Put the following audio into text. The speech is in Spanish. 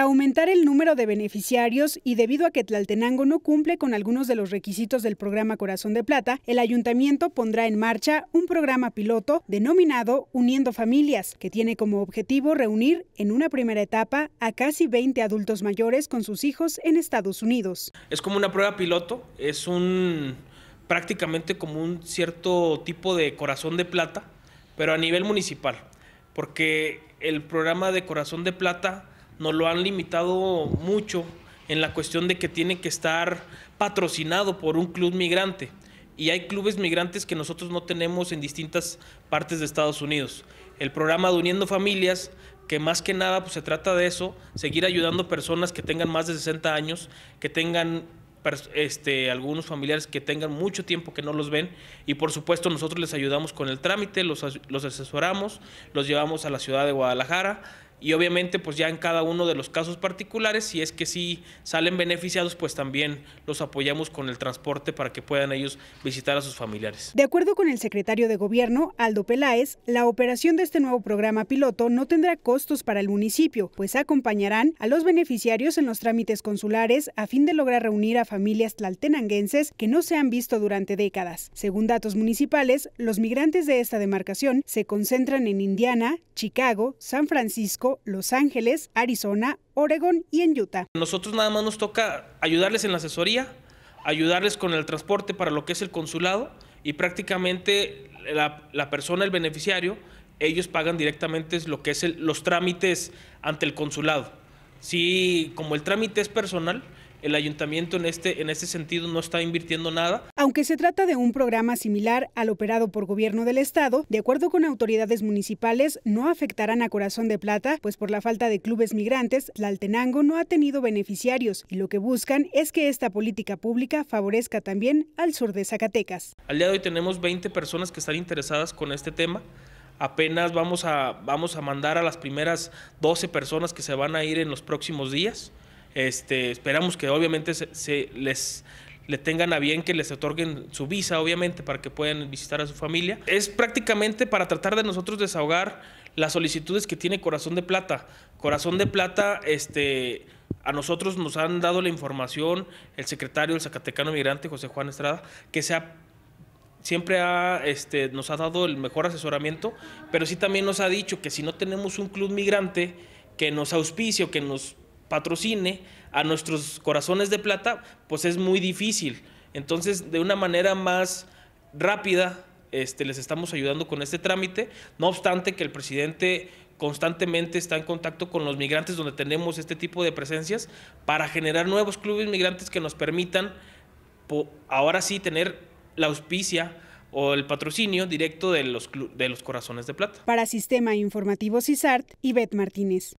Para aumentar el número de beneficiarios y debido a que Tlaltenango no cumple con algunos de los requisitos del programa Corazón de Plata, el ayuntamiento pondrá en marcha un programa piloto denominado Uniendo Familias, que tiene como objetivo reunir en una primera etapa a casi 20 adultos mayores con sus hijos en Estados Unidos. Es como una prueba piloto, es un prácticamente como un cierto tipo de corazón de plata, pero a nivel municipal, porque el programa de corazón de plata nos lo han limitado mucho en la cuestión de que tiene que estar patrocinado por un club migrante. Y hay clubes migrantes que nosotros no tenemos en distintas partes de Estados Unidos. El programa de Uniendo Familias, que más que nada pues, se trata de eso, seguir ayudando personas que tengan más de 60 años, que tengan este, algunos familiares que tengan mucho tiempo que no los ven y por supuesto nosotros les ayudamos con el trámite, los, los asesoramos, los llevamos a la ciudad de Guadalajara, y obviamente pues ya en cada uno de los casos particulares, si es que sí salen beneficiados, pues también los apoyamos con el transporte para que puedan ellos visitar a sus familiares. De acuerdo con el secretario de Gobierno, Aldo Peláez, la operación de este nuevo programa piloto no tendrá costos para el municipio, pues acompañarán a los beneficiarios en los trámites consulares a fin de lograr reunir a familias tlaltenanguenses que no se han visto durante décadas. Según datos municipales, los migrantes de esta demarcación se concentran en Indiana, Chicago, San Francisco, los Ángeles, Arizona, Oregón y en Utah. Nosotros nada más nos toca ayudarles en la asesoría, ayudarles con el transporte para lo que es el consulado y prácticamente la, persona, el beneficiario, ellos pagan directamente lo que es los trámites ante el consulado. Sí, como el trámite es personal, el ayuntamiento en este, en este sentido no está invirtiendo nada. Aunque se trata de un programa similar al operado por gobierno del estado, de acuerdo con autoridades municipales, no afectarán a Corazón de Plata, pues por la falta de clubes migrantes, la Altenango no ha tenido beneficiarios y lo que buscan es que esta política pública favorezca también al sur de Zacatecas. Al día de hoy tenemos 20 personas que están interesadas con este tema apenas vamos a, vamos a mandar a las primeras 12 personas que se van a ir en los próximos días. Este, esperamos que obviamente se, les le tengan a bien que les otorguen su visa, obviamente, para que puedan visitar a su familia. Es prácticamente para tratar de nosotros desahogar las solicitudes que tiene Corazón de Plata. Corazón de Plata, este, a nosotros nos han dado la información el secretario, del Zacatecano Migrante, José Juan Estrada, que siempre este, nos ha dado el mejor asesoramiento, pero sí también nos ha dicho que si no tenemos un club migrante que nos auspicie o que nos patrocine a nuestros corazones de plata, pues es muy difícil. Entonces, de una manera más rápida, este, les estamos ayudando con este trámite. No obstante que el presidente constantemente está en contacto con los migrantes donde tenemos este tipo de presencias para generar nuevos clubes migrantes que nos permitan ahora sí tener la auspicia o el patrocinio directo de los, de los corazones de plata. Para Sistema Informativo CISART, Ivette Martínez.